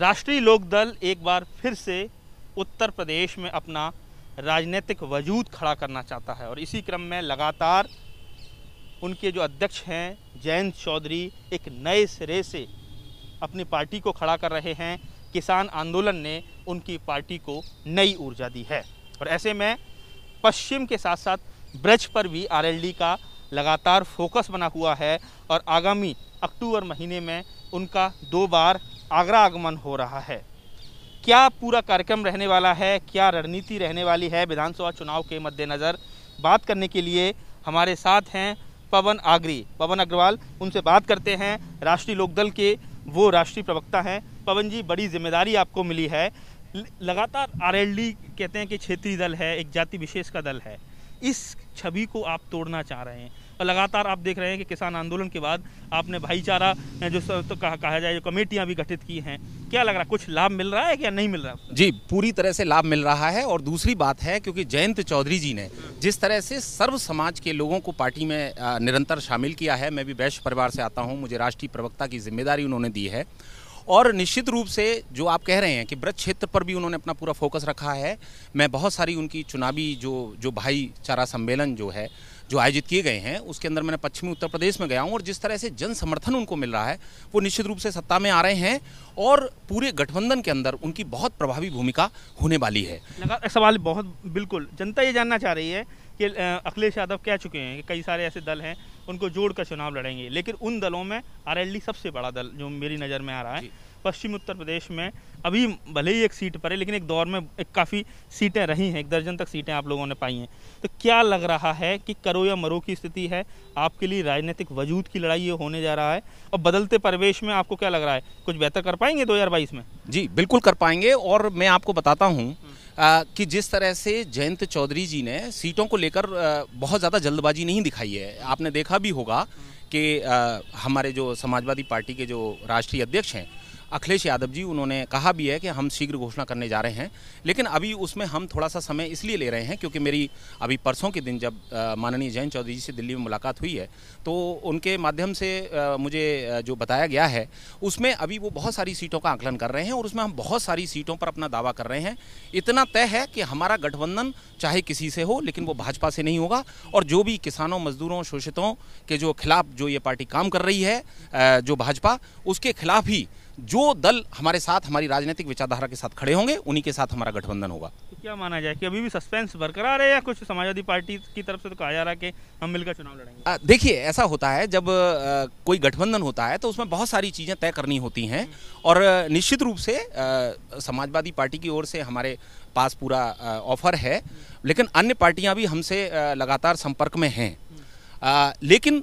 राष्ट्रीय लोकदल एक बार फिर से उत्तर प्रदेश में अपना राजनीतिक वजूद खड़ा करना चाहता है और इसी क्रम में लगातार उनके जो अध्यक्ष हैं जयंत चौधरी एक नए सिरे से अपनी पार्टी को खड़ा कर रहे हैं किसान आंदोलन ने उनकी पार्टी को नई ऊर्जा दी है और ऐसे में पश्चिम के साथ साथ ब्रज पर भी आरएलडी का लगातार फोकस बना हुआ है और आगामी अक्टूबर महीने में उनका दो बार आगरा आगमन हो रहा है क्या पूरा कार्यक्रम रहने वाला है क्या रणनीति रहने वाली है विधानसभा चुनाव के मद्देनज़र बात करने के लिए हमारे साथ हैं पवन आगरी पवन अग्रवाल उनसे बात करते हैं राष्ट्रीय लोकदल के वो राष्ट्रीय प्रवक्ता हैं पवन जी बड़ी जिम्मेदारी आपको मिली है लगातार आरएलडी कहते हैं कि क्षेत्रीय दल है एक जाति विशेष का दल है इस छवि को आप तोड़ना चाह रहे हैं और लगातार आप देख रहे हैं कि किसान आंदोलन के बाद आपने भाईचारा जो तो कहा, कहा जाए जो कमेटियाँ भी गठित की हैं क्या लग रहा है कुछ लाभ मिल रहा है या नहीं मिल रहा जी पूरी तरह से लाभ मिल रहा है और दूसरी बात है क्योंकि जयंत चौधरी जी ने जिस तरह से सर्व समाज के लोगों को पार्टी में निरंतर शामिल किया है मैं भी वैश्य परिवार से आता हूँ मुझे राष्ट्रीय प्रवक्ता की जिम्मेदारी उन्होंने दी है और निश्चित रूप से जो आप कह रहे हैं कि ब्रज क्षेत्र पर भी उन्होंने अपना पूरा फोकस रखा है मैं बहुत सारी उनकी चुनावी जो जो भाईचारा सम्मेलन जो है जो आयोजित किए गए हैं उसके अंदर मैंने पश्चिमी उत्तर प्रदेश में गया हूँ और जिस तरह से जन समर्थन उनको मिल रहा है वो निश्चित रूप से सत्ता में आ रहे हैं और पूरे गठबंधन के अंदर उनकी बहुत प्रभावी भूमिका होने वाली है सवाल बहुत बिल्कुल जनता ये जानना चाह रही है कि अखिलेश यादव कह चुके हैं कि कई सारे ऐसे दल हैं उनको जोड़कर चुनाव लड़ेंगे लेकिन उन दलों में आरएलडी सबसे बड़ा दल जो मेरी नज़र में आ रहा है पश्चिम उत्तर प्रदेश में अभी भले ही एक सीट पर है लेकिन एक दौर में एक काफ़ी सीटें रही हैं एक दर्जन तक सीटें आप लोगों ने पाई हैं तो क्या लग रहा है कि करो या मरो की स्थिति है आपके लिए राजनीतिक वजूद की लड़ाई ये होने जा रहा है और बदलते परिवेश में आपको क्या लग रहा है कुछ बेहतर कर पाएंगे दो में जी बिल्कुल कर पाएंगे और मैं आपको बताता हूँ कि जिस तरह से जयंत चौधरी जी ने सीटों को लेकर बहुत ज़्यादा जल्दबाजी नहीं दिखाई है आपने देखा भी होगा कि हमारे जो समाजवादी पार्टी के जो राष्ट्रीय अध्यक्ष हैं अखिलेश यादव जी उन्होंने कहा भी है कि हम शीघ्र घोषणा करने जा रहे हैं लेकिन अभी उसमें हम थोड़ा सा समय इसलिए ले रहे हैं क्योंकि मेरी अभी परसों के दिन जब माननीय जयंत चौधरी जी से दिल्ली में मुलाकात हुई है तो उनके माध्यम से मुझे जो बताया गया है उसमें अभी वो बहुत सारी सीटों का आंकलन कर रहे हैं और उसमें हम बहुत सारी सीटों पर अपना दावा कर रहे हैं इतना तय है कि हमारा गठबंधन चाहे किसी से हो लेकिन वो भाजपा से नहीं होगा और जो भी किसानों मजदूरों शोषितों के जो खिलाफ जो ये पार्टी काम कर रही है जो भाजपा उसके खिलाफ ही जो दल हमारे साथ हमारी राजनीतिक विचारधारा के साथ खड़े होंगे उन्हीं के साथ हमारा गठबंधन होगा तो क्या माना जाए कि अभी भी सस्पेंस बरकरार है या कुछ समाजवादी पार्टी की तरफ से तो कहा जा रहा है कि हम मिलकर चुनाव लड़ेंगे देखिए ऐसा होता है जब आ, कोई गठबंधन होता है तो उसमें बहुत सारी चीज़ें तय करनी होती हैं और निश्चित रूप से समाजवादी पार्टी की ओर से हमारे पास पूरा ऑफर है लेकिन अन्य पार्टियाँ भी हमसे लगातार संपर्क में हैं लेकिन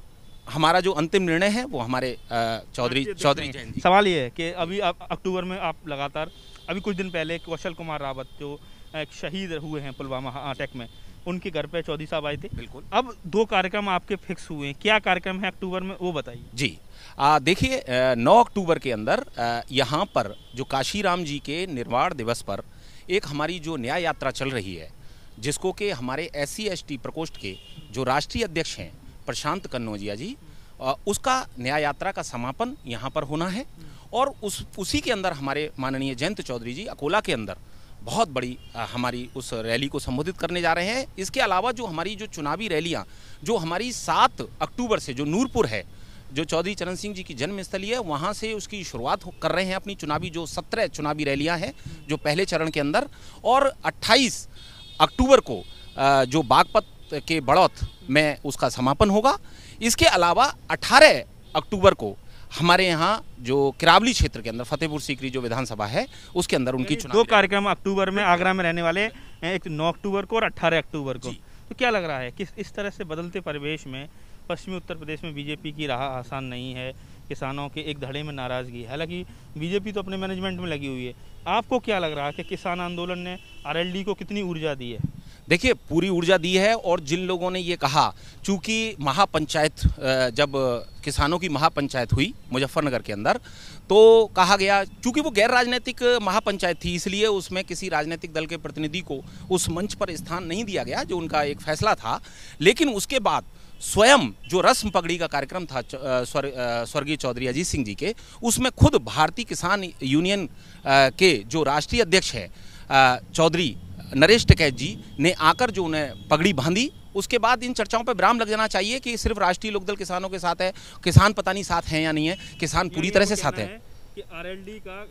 हमारा जो अंतिम निर्णय है वो हमारे चौधरी हाँ, चौधरी सवाल ये है कि अभी अक्टूबर में आप लगातार अभी कुछ दिन पहले कौशल कुमार रावत जो एक शहीद हुए हैं पुलवामा अटैक में उनके घर पे चौधरी साहब आए थे बिल्कुल अब दो कार्यक्रम आपके फिक्स हुए हैं क्या कार्यक्रम है अक्टूबर में वो बताइए जी देखिए 9 अक्टूबर के अंदर यहाँ पर जो काशीराम जी के निर्वाण दिवस पर एक हमारी जो न्याय यात्रा चल रही है जिसको कि हमारे एस सी प्रकोष्ठ के जो राष्ट्रीय अध्यक्ष हैं प्रशांत कन्नौजिया जी उसका न्याय यात्रा का समापन यहाँ पर होना है और उस उसी के अंदर हमारे माननीय जयंत चौधरी जी अकोला के अंदर बहुत बड़ी हमारी उस रैली को संबोधित करने जा रहे हैं इसके अलावा जो हमारी जो चुनावी रैलियाँ जो हमारी सात अक्टूबर से जो नूरपुर है जो चौधरी चरण सिंह जी की जन्मस्थली है वहाँ से उसकी शुरुआत कर रहे हैं अपनी चुनावी जो सत्रह चुनावी रैलियाँ हैं जो पहले चरण के अंदर और अट्ठाईस अक्टूबर को जो बागपत के बढ़ोत में उसका समापन होगा इसके अलावा 18 अक्टूबर को हमारे यहाँ जो किरावली क्षेत्र के अंदर फतेहपुर सीकरी जो विधानसभा है उसके अंदर उनकी चुनाव दो कार्यक्रम अक्टूबर में आगरा में रहने वाले एक नौ अक्टूबर को और अट्ठारह अक्टूबर को तो क्या लग रहा है किस इस तरह से बदलते परिवेश में पश्चिमी उत्तर प्रदेश में बीजेपी की राह आसान नहीं है किसानों के एक धड़े में नाराज़गी है हालांकि बीजेपी तो अपने मैनेजमेंट में लगी हुई है आपको क्या लग रहा है कि किसान आंदोलन ने आरएलडी को कितनी ऊर्जा दी है देखिए पूरी ऊर्जा दी है और जिन लोगों ने ये कहा चूँकि महापंचायत जब किसानों की महापंचायत हुई मुजफ्फरनगर के अंदर तो कहा गया चूँकि वो गैर राजनीतिक महापंचायत थी इसलिए उसमें किसी राजनीतिक दल के प्रतिनिधि को उस मंच पर स्थान नहीं दिया गया जो उनका एक फैसला था लेकिन उसके बाद स्वयं जो रस्म पगड़ी का कार्यक्रम था स्वर्गीय चौधरी अजीत सिंह जी के उसमें खुद भारतीय किसान यूनियन के जो राष्ट्रीय अध्यक्ष है चौधरी नरेश टिकैत जी ने आकर जो उन्हें पगड़ी बांधी उसके बाद इन चर्चाओं पर विराम लग जाना चाहिए कि सिर्फ राष्ट्रीय लोकदल किसानों के साथ है किसान पता नहीं साथ है या नहीं है किसान पूरी तरह से साथ है कि आरएलडी का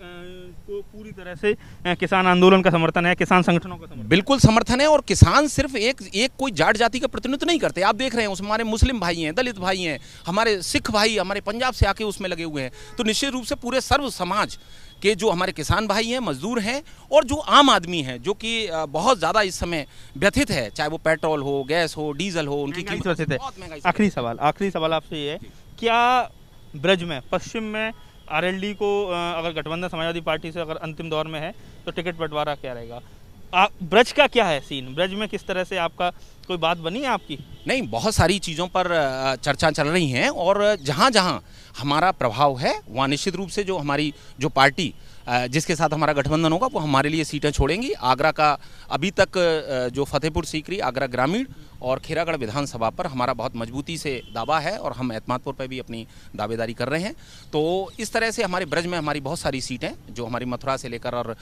को पूरी तरह से किसान आंदोलन का समर्थन है किसान संगठनों का समर्थन बिल्कुल समर्थन है और किसान सिर्फ एक एक कोई जाट जाति का प्रतिनिधित्व नहीं करते आप देख रहे हैं उसमें हमारे मुस्लिम भाई हैं दलित भाई हैं हमारे सिख भाई हमारे पंजाब से आके उसमें लगे हुए हैं तो निश्चित रूप से पूरे सर्व समाज कि जो हमारे किसान भाई हैं मजदूर हैं और जो आम आदमी हैं जो कि बहुत ज़्यादा इस समय व्यथित है चाहे वो पेट्रोल हो गैस हो डीजल हो उनकी कीमत व्यथित है आखिरी सवाल आखिरी सवाल आपसे ये है क्या ब्रज में पश्चिम में आरएलडी को अगर गठबंधन समाजवादी पार्टी से अगर अंतिम दौर में है तो टिकट बंटवारा क्या रहेगा आप ब्रज का क्या है सीन ब्रज में किस तरह से आपका कोई बात बनी है आपकी नहीं बहुत सारी चीज़ों पर चर्चा चल रही हैं और जहाँ जहाँ हमारा प्रभाव है वहाँ निश्चित रूप से जो हमारी जो पार्टी जिसके साथ हमारा गठबंधन होगा वो हमारे लिए सीटें छोड़ेंगी आगरा का अभी तक जो फतेहपुर सीकरी आगरा ग्रामीण और खेरागढ़ विधानसभा पर हमारा बहुत मजबूती से दावा है और हम एतमादपुर पर भी अपनी दावेदारी कर रहे हैं तो इस तरह से हमारे ब्रज में हमारी बहुत सारी सीटें जो हमारी मथुरा से लेकर और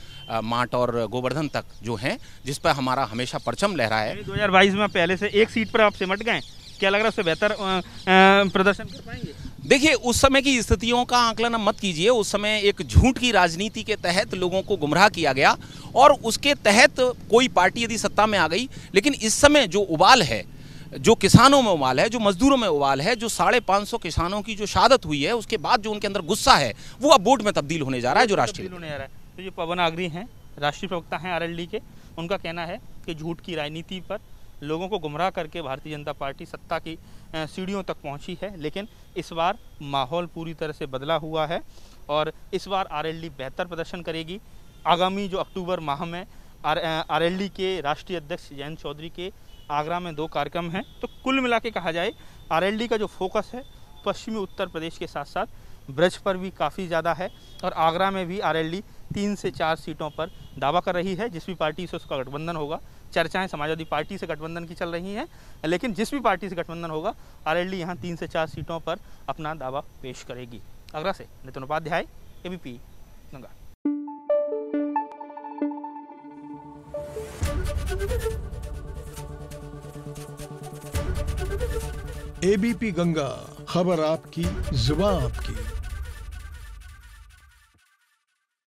माट और गोवर्धन तक जो हैं जिस पर हमारा हमेशा परचम लहरा है दो में पहले से एक सीट पर आप सिमट गए क्या लग रहा है उससे बेहतर प्रदर्शन कर पाएंगे देखिए उस समय की स्थितियों का आंकलन मत कीजिए उस समय एक झूठ की राजनीति के तहत लोगों को गुमराह किया गया और उसके तहत कोई पार्टी यदि सत्ता में आ गई लेकिन इस समय जो उबाल है जो किसानों में उबाल है जो मजदूरों में उबाल है जो साढ़े पाँच सौ किसानों की जो शहादत हुई है उसके बाद जो उनके अंदर गुस्सा है वो अब वोट में तब्दील होने जा रहा है जो राष्ट्रीय होने जा रहा है तो ये पवन आगरी हैं राष्ट्रीय प्रवक्ता हैं आरएलडी के उनका कहना है कि झूठ की राजनीति पर लोगों को गुमराह करके भारतीय जनता पार्टी सत्ता की सीढ़ियों तक पहुंची है लेकिन इस बार माहौल पूरी तरह से बदला हुआ है और इस बार आरएलडी बेहतर प्रदर्शन करेगी आगामी जो अक्टूबर माह में आर एल के राष्ट्रीय अध्यक्ष जयंत चौधरी के आगरा में दो कार्यक्रम हैं तो कुल मिला के कहा जाए आर का जो फोकस है पश्चिमी उत्तर प्रदेश के साथ साथ ब्रज पर भी काफ़ी ज़्यादा है और आगरा में भी आर तीन से चार सीटों पर दावा कर रही है जिस भी पार्टी से उसका गठबंधन होगा चर्चाएं समाजवादी पार्टी से गठबंधन की चल रही हैं लेकिन जिस भी पार्टी से गठबंधन होगा आर एल यहाँ तीन से चार सीटों पर अपना दावा पेश करेगी आगरा से नितिन उपाध्याय एबीपी गंगा एबीपी गंगा खबर आपकी जुबा आपकी